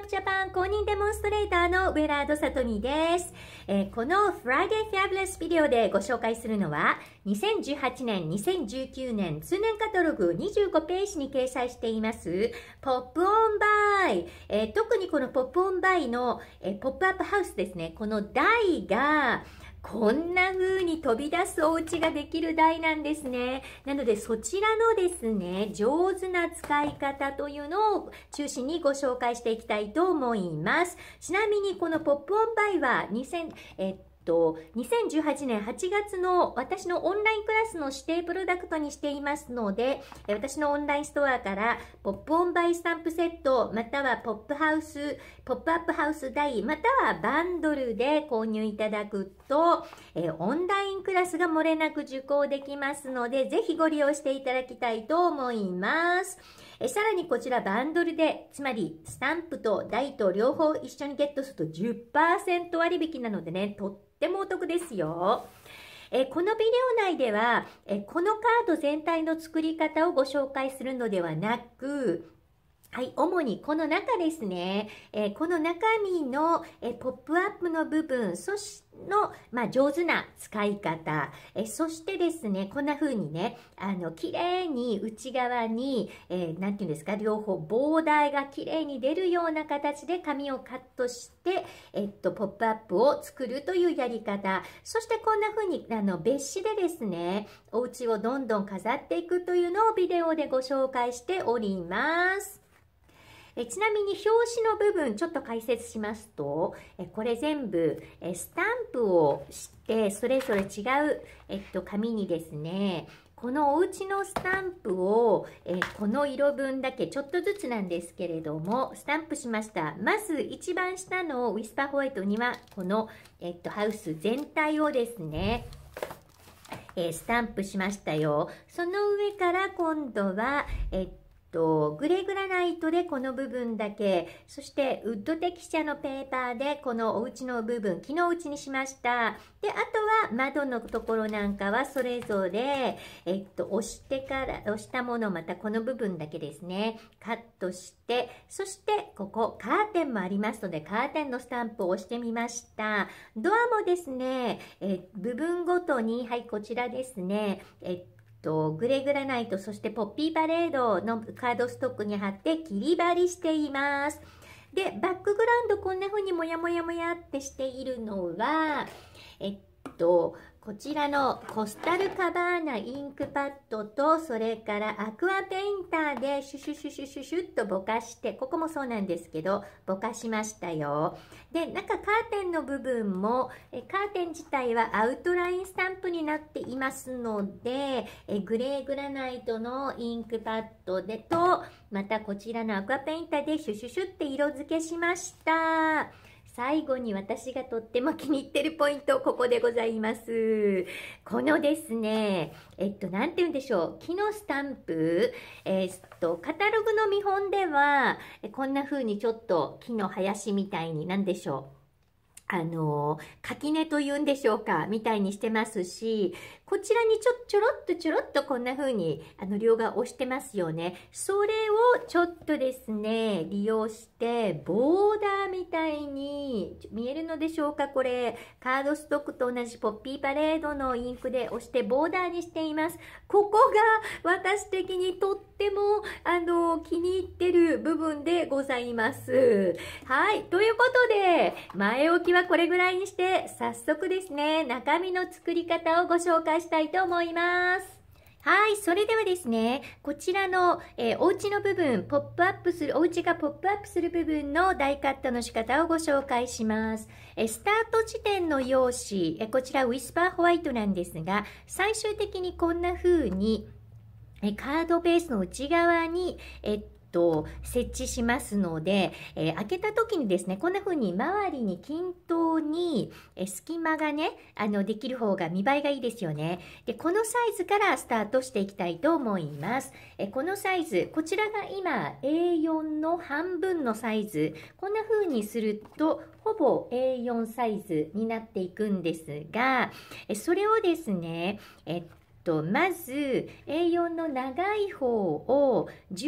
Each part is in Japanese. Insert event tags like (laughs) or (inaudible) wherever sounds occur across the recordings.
ップジャパン公認デモンストレーターのウェラード・サトミです、えー、この Friday Fabulous ビデオでご紹介するのは2018年、2019年通年カタログ25ページに掲載していますポップオンバイ、えー、特にこのポップオンバイの、えー、ポップアップハウスですねこの台がこんな風に飛び出すお家ができる台なんですね。なのでそちらのですね、上手な使い方というのを中心にご紹介していきたいと思います。ちなみにこのポップオンバイは2000、えっとと、2018年8月の私のオンラインクラスの指定プロダクトにしていますので、私のオンラインストアから、ポップオンバイスタンプセット、またはポップハウス、ポップアップハウス台、またはバンドルで購入いただくと、えオンラインクラスが漏れなく受講できますので、ぜひご利用していただきたいと思います。えさらにこちらバンドルで、つまりスタンプと台と両方一緒にゲットすると10%割引なのでね、とってってもお得ですよ。えこのビデオ内ではえこのカード全体の作り方をご紹介するのではなくはい、主にこの中ですね、えー、この中身の、えー、ポップアップの部分そしの、まあ、上手な使い方えー、そしてですねこんな風にねあの綺麗に内側にえー、て言うんですか両方膨大が綺麗に出るような形で紙をカットして、えっと、ポップアップを作るというやり方そしてこんな風にあの別紙でですねお家をどんどん飾っていくというのをビデオでご紹介しております。えちなみに表紙の部分ちょっと解説しますとえこれ全部えスタンプをしてそれぞれ違う、えっと、紙にですねこのお家のスタンプを、えこの色分だけちょっとずつなんですけれどもスタンプしましたまず一番下のウィスパーホワイトにはこの、えっと、ハウス全体をですねえスタンプしましたよ。その上から今度は、えっとグレーグラナイトでこの部分だけそしてウッドテキスチャのペーパーでこのお家の部分木の家にしましたであとは窓のところなんかはそれぞれ、えっと、押してから押したものまたこの部分だけですねカットしてそしてここカーテンもありますのでカーテンのスタンプを押してみましたドアもですねえ部分ごとにはいこちらですねえっと、グレグラナイト、そしてポッピーパレードのカードストックに貼って切り貼りしています。で、バックグラウンドこんな風にもやもやもやってしているのは、えっと、こちらのコスタルカバーナインクパッドと、それからアクアペインターでシュシュシュシュシュシュッとぼかして、ここもそうなんですけど、ぼかしましたよ。で、中カーテンの部分も、えカーテン自体はアウトラインスタンプになっていますので、えグレーグラナイトのインクパッドでと、またこちらのアクアペインターでシュシュシュって色付けしました。最後に私がとっても気に入ってるポイント、ここでございます。このですね、えっと、なんて言うんでしょう、木のスタンプ、えー、っと、カタログの見本では、こんな風にちょっと木の林みたいに、なんでしょう、あの、垣根というんでしょうか、みたいにしてますし、こちらにちょちょろっとちょろっとこんな風にあの両側押してますよね。それをちょっとですね、利用してボーダーみたいに見えるのでしょうかこれ。カードストックと同じポッピーパレードのインクで押してボーダーにしています。ここが私的にとってもあの気に入ってる部分でございます。はい。ということで、前置きはこれぐらいにして早速ですね、中身の作り方をご紹介したいと思います。はい。それではですね、こちらの、えー、お家の部分、ポップアップする、お家がポップアップする部分のダイカットの仕方をご紹介します。えー、スタート時点の用紙、えー、こちらウィスパーホワイトなんですが、最終的にこんな風に、えカードベースの内側に、えっと設置しますので、えー、開けた時にですねこんな風に周りに均等に、えー、隙間がねあのできる方が見栄えがいいですよねでこのサイズからスタートしていきたいと思います、えー、このサイズこちらが今 A4 の半分のサイズこんな風にするとほぼ A4 サイズになっていくんですがそれをですねえっとまず A4 の長い方を14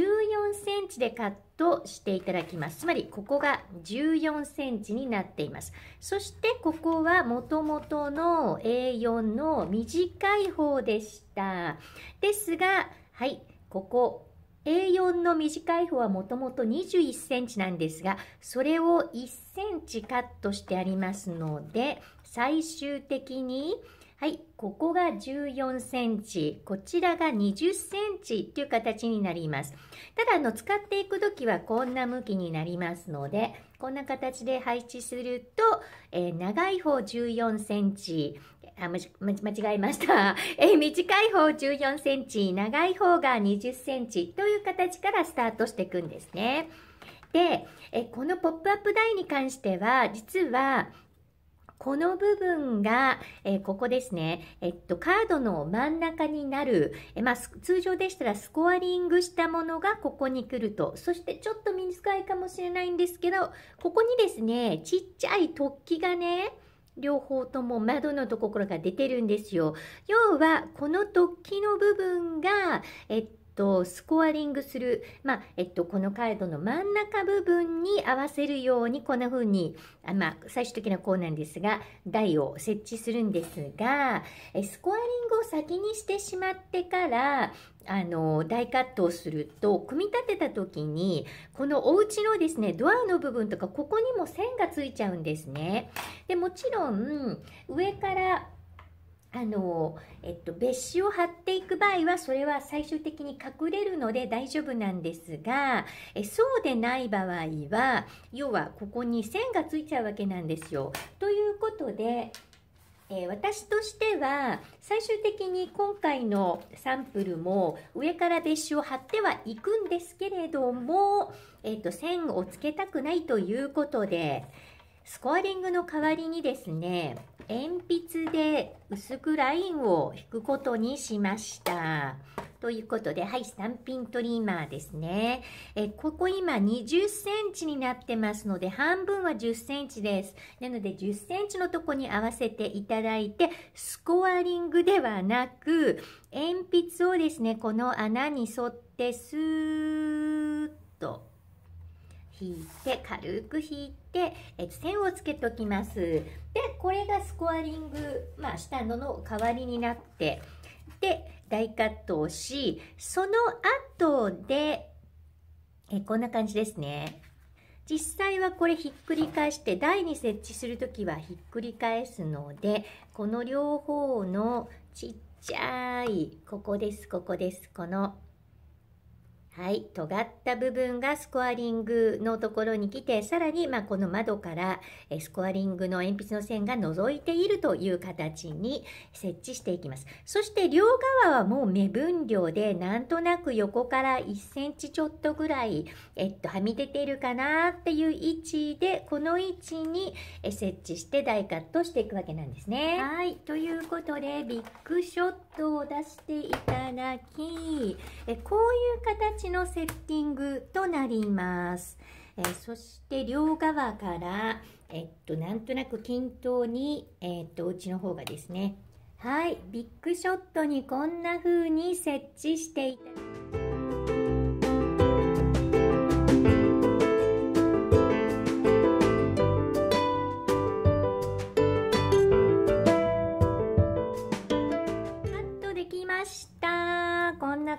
センチでカットしていただきますつまりここが14センチになっていますそしてここはもともとの A4 の短い方でしたですがはいここ A4 の短い方はもともと21センチなんですが、それを1センチカットしてありますので、最終的にはい、ここが14センチ、こちらが20センチという形になります。ただ、あの、使っていくときはこんな向きになりますので、こんな形で配置すると、えー、長い方14センチ、あ、間違えました。(laughs) えー、短い方14センチ、長い方が20センチという形からスタートしていくんですね。で、えー、このポップアップ台に関しては、実は、この部分が、えー、ここですね、えっと、カードの真ん中になる、えまあ、通常でしたらスコアリングしたものがここに来ると、そしてちょっと短いかもしれないんですけど、ここにですね、ちっちゃい突起がね、両方とも窓のところが出てるんですよ。要は、この突起の部分が、えっと、スコアリングする、まあ、えっと、このカードの真ん中部分に合わせるように、こんな風に、あまあ、最終的なこうなんですが、台を設置するんですが、えスコアリングを先にしてしまってから、あの、大カットをすると、組み立てた時に、このお家のですね、ドアの部分とか、ここにも線がついちゃうんですね。で、もちろん、上から、あの、えっと、別紙を貼っていく場合は、それは最終的に隠れるので大丈夫なんですが、えそうでない場合は、要はここに線がついちゃうわけなんですよ。ということで、え私としては最終的に今回のサンプルも上から別紙を貼ってはいくんですけれども、えー、と線をつけたくないということでスコアリングの代わりにですね鉛筆で薄くラインを引くことにしました。ということで、はい、3ントリマーですね。え、ここ今20センチになってますので、半分は10センチです。なので10センチのとこに合わせていただいて、スコアリングではなく、鉛筆をですね、この穴に沿ってスーッと引いて、軽く引いて、え線をつけておきます。で、これがコアリング、まあ、したのの代わりになってで大カットをしその後でえこんな感じですね実際はこれひっくり返して台に設置する時はひっくり返すのでこの両方のちっちゃいここですここですこのはい、尖った部分がスコアリングのところに来て、さらに、まあ、この窓からえスコアリングの鉛筆の線が覗いているという形に設置していきます。そして両側はもう目分量で、なんとなく横から1センチちょっとぐらい、えっと、はみ出ているかなっていう位置で、この位置に設置して大カットしていくわけなんですね。はい、ということで、ビッグショットを出していただき、えこういう形形のセッティングとなります。えー、そして両側から、えっと、なんとなく均等に、えっと、お家の方がですね、はい、ビッグショットにこんな風に設置していただきます。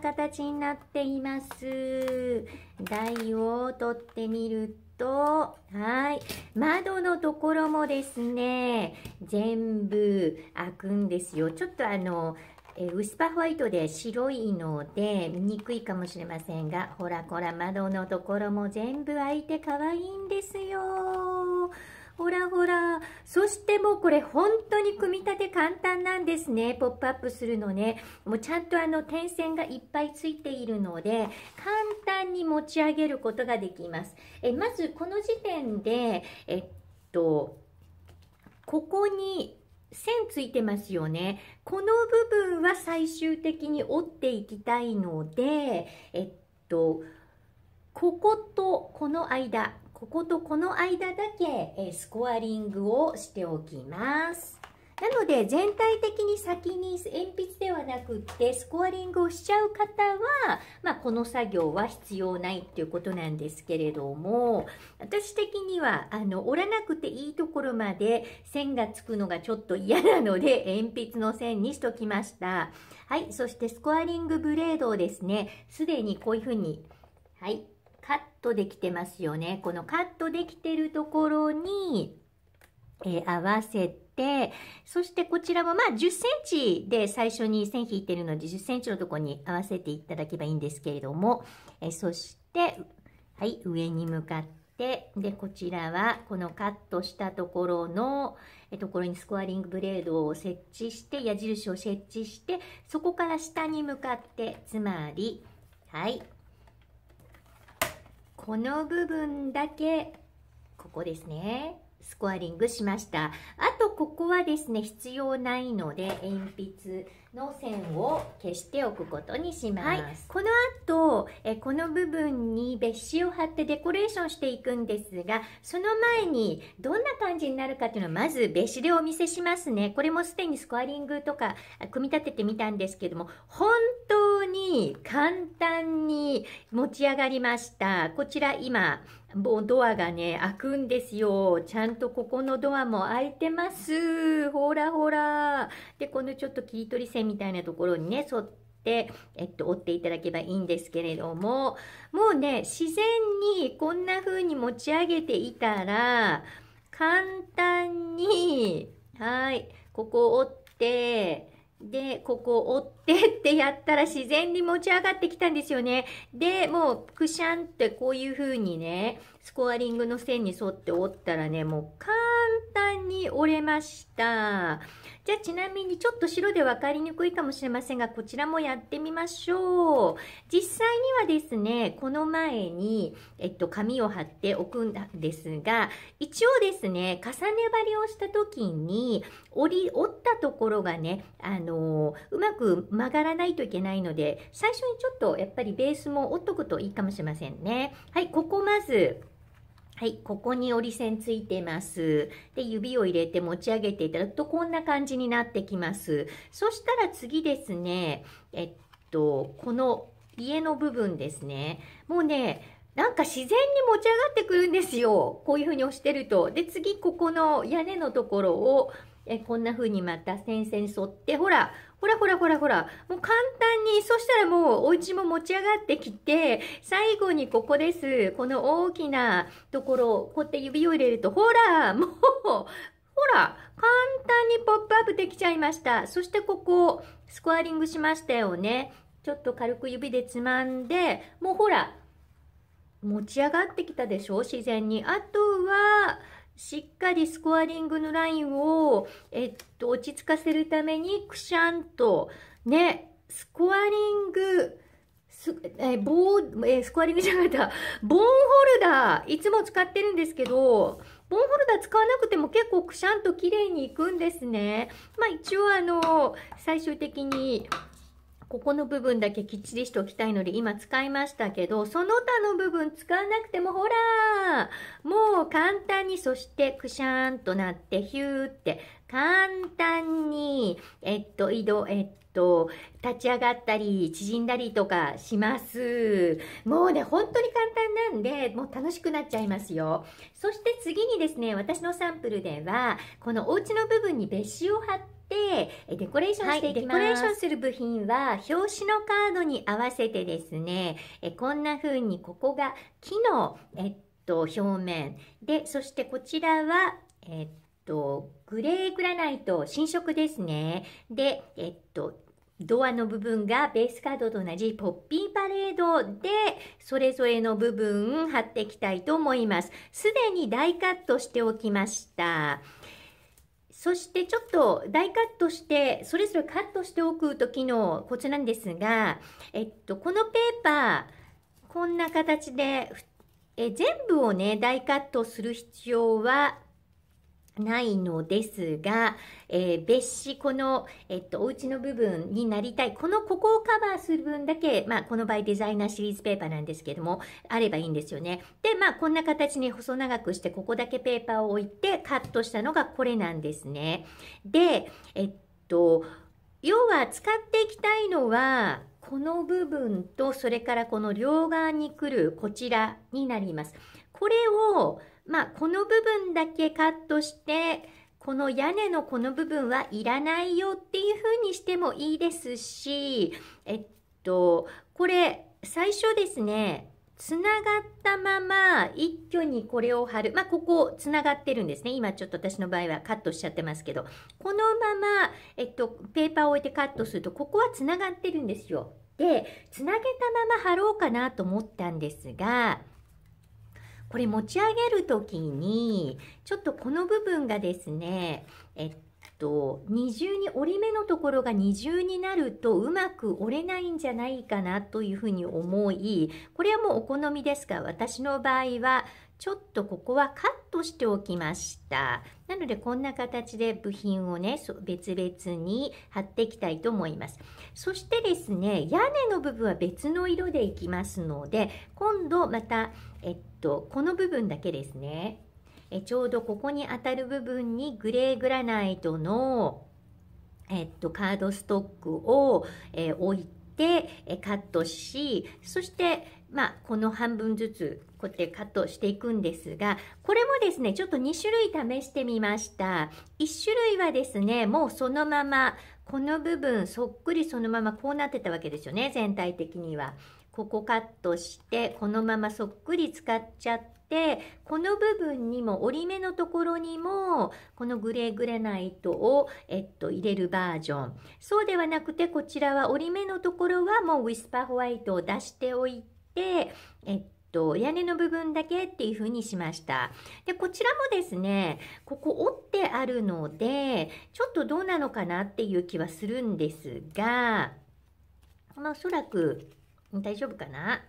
形になっています。台を取ってみると、はい。窓のところもですね、全部開くんですよ。ちょっとあの、えスパホワイトで白いので見にくいかもしれませんが、ほらほら窓のところも全部開いて可愛いんですよ。ほらほら。そしてもうこれ本当に組み立て簡単なんですね。ポップアップするのね。もうちゃんとあの点線がいっぱいついているので、簡単に持ち上げることができます。えまずこの時点で、えっと、ここに線ついてますよね。この部分は最終的に折っていきたいので、えっと、こことこの間、こことこの間だけ、えスコアリングをしておきます。なので全体的に先に鉛筆ではなくってスコアリングをしちゃう方は、まあ、この作業は必要ないっていうことなんですけれども私的にはあの折らなくていいところまで線がつくのがちょっと嫌なので鉛筆の線にしときましたはいそしてスコアリングブレードをですねすでにこういうふうにはいカットできてますよね。このカットできてるところに、えー、合わせて、そしてこちらもまあ10センチで最初に線引いてるので10センチのところに合わせていただけばいいんですけれども、えー、そして、はい、上に向かって、で、こちらはこのカットしたところの、えところにスコアリングブレードを設置して、矢印を設置して、そこから下に向かって、つまり、はい、この部分だけここですねスコアリングしましたあとここはですね必要ないので鉛筆の線を消しておくことにします、はい、この後えこの部分に別紙を貼ってデコレーションしていくんですがその前にどんな感じになるかっていうのはまず別紙でお見せしますねこれもすでにスコアリングとか組み立ててみたんですけども本当に簡単に持ち上がりました。こちら今、もうドアがね、開くんですよ。ちゃんとここのドアも開いてます。ほらほら。で、このちょっと切り取り線みたいなところにね、沿って、えっと、折っていただけばいいんですけれども、もうね、自然にこんな風に持ち上げていたら、簡単に、はい、ここを折って、で、ここを折ってってやったら自然に持ち上がってきたんですよね。で、もう、くしゃんってこういう風にね、スコアリングの線に沿って折ったらね、もう簡単に折れました。じゃあちなみにちょっと白で分かりにくいかもしれませんが、こちらもやってみましょう。実際にはですね、この前に、えっと、紙を貼っておくんですが、一応ですね、重ね張りをした時に、折り、折ったところがね、あのうまく曲がらないといけないので、最初にちょっとやっぱりベースも折っとくといいかもしれませんね。はい、ここまず、はい、ここに折り線ついてます。で、指を入れて持ち上げていただくとこんな感じになってきます。そしたら次ですね、えっと、この家の部分ですね。もうね、なんか自然に持ち上がってくるんですよ。こういう風に押してると。で、次、ここの屋根のところをえこんな風にまた線に沿って、ほら、ほらほらほらほら、もう簡単に、そしたらもうお家も持ち上がってきて、最後にここです。この大きなところ、こうやって指を入れると、ほら、もう、ほら、簡単にポップアップできちゃいました。そしてここ、スコアリングしましたよね。ちょっと軽く指でつまんで、もうほら、持ち上がってきたでしょ自然に。あとは、しっかりスコアリングのラインを、えっと、落ち着かせるためにくしゃんとねスコアリングすえボー、えスコアリングじゃなかった (laughs) ボンホルダーいつも使ってるんですけどボーンホルダー使わなくても結構くしゃんと綺麗にいくんですね。まあ一応あの最終的にここの部分だけきっちりしておきたいので今使いましたけど、その他の部分使わなくてもほらもう簡単に、そしてくしゃーんとなってヒューって簡単に、えっと、移動、えっと、立ち上がったり、縮んだりとかします。もうね、本当に簡単なんで、もう楽しくなっちゃいますよ。そして次にですね、私のサンプルでは、このお家の部分に別紙を貼って、てデコレーションしていきます、はい、デコレーションする部品は表紙のカードに合わせてですねえこんな風にここが木の、えっと、表面でそしてこちらは、えっと、グレーグラナイト新色ですねで、えっと、ドアの部分がベースカードと同じポッピーパレードでそれぞれの部分貼っていきたいと思います。すでに大カットしておきました。そしてちょっと大カットして、それぞれカットしておく時のコツなんですが、えっと、このペーパー、こんな形で、え全部をね、大カットする必要はないのですが、えー、別紙この、えっと、お家の部分になりたい。この、ここをカバーする分だけ、まあ、この場合デザイナーシリーズペーパーなんですけども、あればいいんですよね。で、まあ、こんな形に細長くして、ここだけペーパーを置いてカットしたのがこれなんですね。で、えっと、要は使っていきたいのは、この部分と、それからこの両側に来るこちらになります。これを、まあ、この部分だけカットしてこの屋根のこの部分はいらないよっていう風にしてもいいですしえっとこれ最初ですねつながったまま一挙にこれを貼る。まあ、ここつながってるんですね。今ちょっと私の場合はカットしちゃってますけど、このまま、えっと、ペーパーを置いてカットすると、ここはつながってるんですよ。で、つなげたまま貼ろうかなと思ったんですが、これ持ち上げる時にちょっとこの部分がですねえっと二重に折り目のところが二重になるとうまく折れないんじゃないかなというふうに思いこれはもうお好みですが私の場合はちょっとここはカットしておきました。なのでこんな形で部品をね、別々に貼っていきたいと思います。そしてですね、屋根の部分は別の色でいきますので、今度またとこの部分だけですねえちょうどここに当たる部分にグレーグラナイトの、えっと、カードストックを、え置いて、えカットしそして、まあ、この半分ずつこうやってカットしていくんですがこれもですねちょっと2種類試してみました1種類はですねもうそのままこの部分そっくりそのままこうなってたわけですよね全体的には。ここカットしてこのままそっくり使っちゃってこの部分にも折り目のところにもこのグレーグレナイトを、えっと、入れるバージョンそうではなくてこちらは折り目のところはもうウィスパーホワイトを出しておいて、えっとと、屋根の部分だけっていう風にしました。で、こちらもですね、ここ折ってあるので、ちょっとどうなのかなっていう気はするんですが、まあおそらく大丈夫かな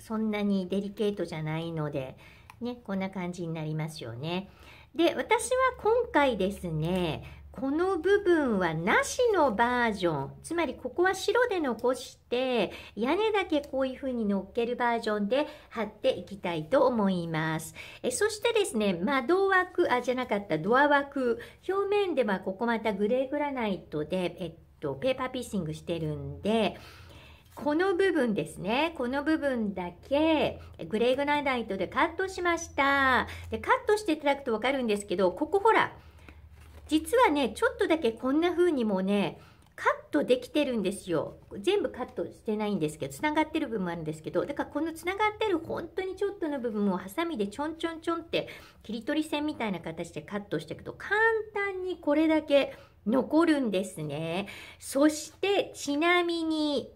そんなにデリケートじゃないので、ね、こんな感じになりますよね。で、私は今回ですね、この部分はなしのバージョン。つまりここは白で残して、屋根だけこういう風に乗っけるバージョンで貼っていきたいと思います。えそしてですね、窓枠、あ、じゃなかったドア枠。表面ではここまたグレーグラナイトで、えっと、ペーパーピーシングしてるんで、この部分ですね。この部分だけ、グレーグラナイトでカットしました。で、カットしていただくと分かるんですけど、ここほら、実はね、ちょっとだけこんな風にもね、カットできてるんですよ。全部カットしてないんですけど、つながってる部分もあるんですけど、だからこのつながってる本当にちょっとの部分をハサミでちょんちょんちょんって切り取り線みたいな形でカットしていくと、簡単にこれだけ残るんですね。そして、ちなみに、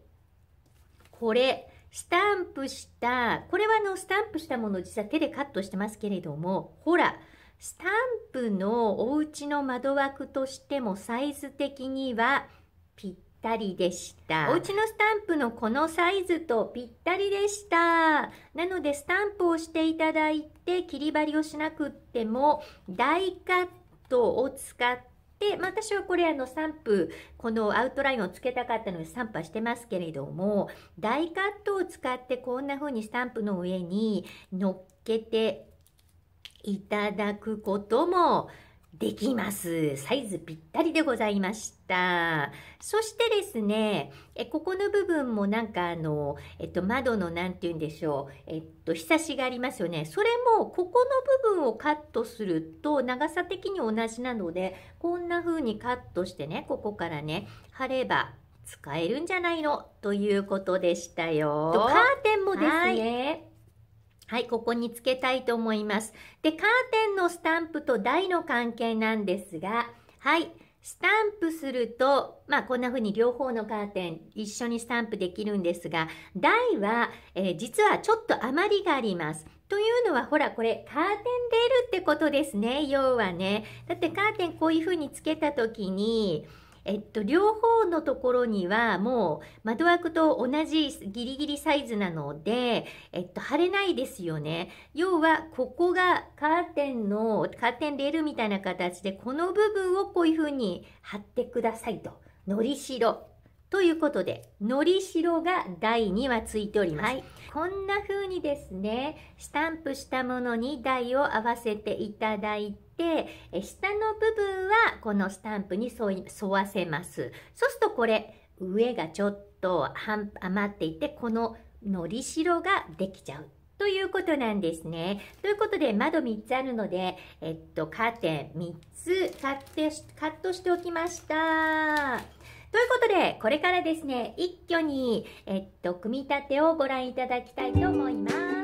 これ、スタンプした、これはあの、スタンプしたものを実は手でカットしてますけれども、ほら、スタンプのお家の窓枠としてもサイズ的にはぴったりでした。お家のスタンプのこのサイズとぴったりでした。なのでスタンプをしていただいて切り張りをしなくっても大カットを使ってで、まあ、私はこれあの散布、このアウトラインをつけたかったので散布はしてますけれども、大カットを使ってこんな風にスタンプの上に乗っけていただくこともできます。サイズぴったりでございました。そしてですね、えここの部分もなんかあの、えっと、窓の何て言うんでしょう、えっと、ひさしがありますよね。それも、ここの部分をカットすると、長さ的に同じなので、こんな風にカットしてね、ここからね、貼れば、使えるんじゃないのということでしたよ。カーテンもですね、はい、ここにつけたいと思います。で、カーテンのスタンプと台の関係なんですが、はい、スタンプすると、まあ、こんな風に両方のカーテン一緒にスタンプできるんですが、台は、えー、実はちょっと余りがあります。というのは、ほら、これ、カーテンレールってことですね、要はね。だってカーテンこういう風につけた時に、えっと、両方のところにはもう窓枠と同じギリギリサイズなので、えっと、貼れないですよね。要は、ここがカーテンの、カーテンレールみたいな形で、この部分をこういうふうに貼ってくださいと。のりしろ。ということで、のりしろが台にはついております。はい、こんな風にですね、スタンプしたものに台を合わせていただいて、て、え下の部分はこのスタンプに沿わせます。そうするとこれ、上がちょっと余っていて、こののりしろができちゃう。ということなんですね。ということで、窓3つあるので、えっと、カーテン3つ買ってカットしておきました。ということで、これからですね、一挙に、えっと、組み立てをご覧いただきたいと思います。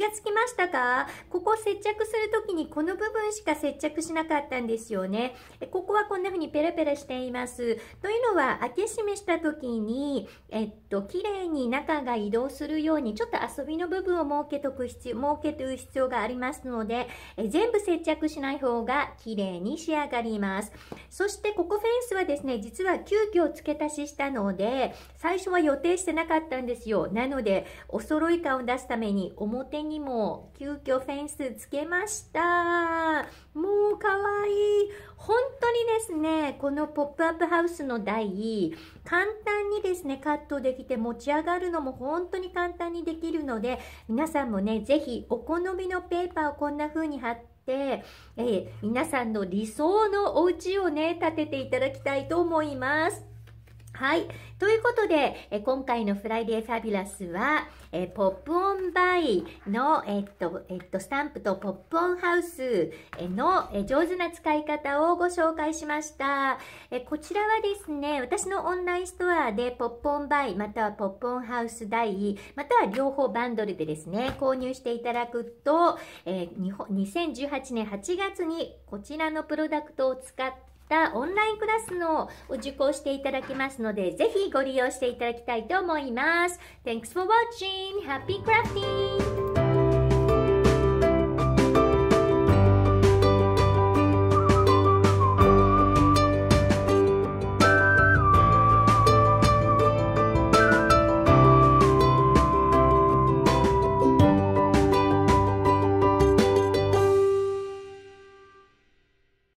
気がつきましたかここ接着する時にこの部分しか接着しなかったんですよね。ここはこんな風にペラペラしています。というのは、開け閉めした時に、えっと、綺麗に中が移動するように、ちょっと遊びの部分を設けとく必要、設けておく必要がありますので、え全部接着しない方が綺麗に仕上がります。そして、ここフェンスはですね、実は急遽付け足ししたので、最初は予定してなかったんですよ。なので、お揃い感を出すために表ににも急遽フェンスつけましたもうかわいい本当にですねこのポップアップハウスの台簡単にですねカットできて持ち上がるのも本当に簡単にできるので皆さんもね是非お好みのペーパーをこんな風に貼ってて、えー、皆さんの理想のお家をね、建てていただきたいと思います。はい。ということで、え今回のフライデーファビュラスは、えポップオンバイの、えっと、えっと、スタンプとポップオンハウスの、え上手な使い方をご紹介しました、えこちらはですね、私のオンラインストアでポップオンバイまたはポップオンハウス代、または両方バンドルでですね、購入していただくと、えー、2018年8月にこちらのプロダクトを使ってたオンラインクラスのを受講していただけますので、ぜひご利用していただきたいと思います。Thanks for watching! Happy crafting!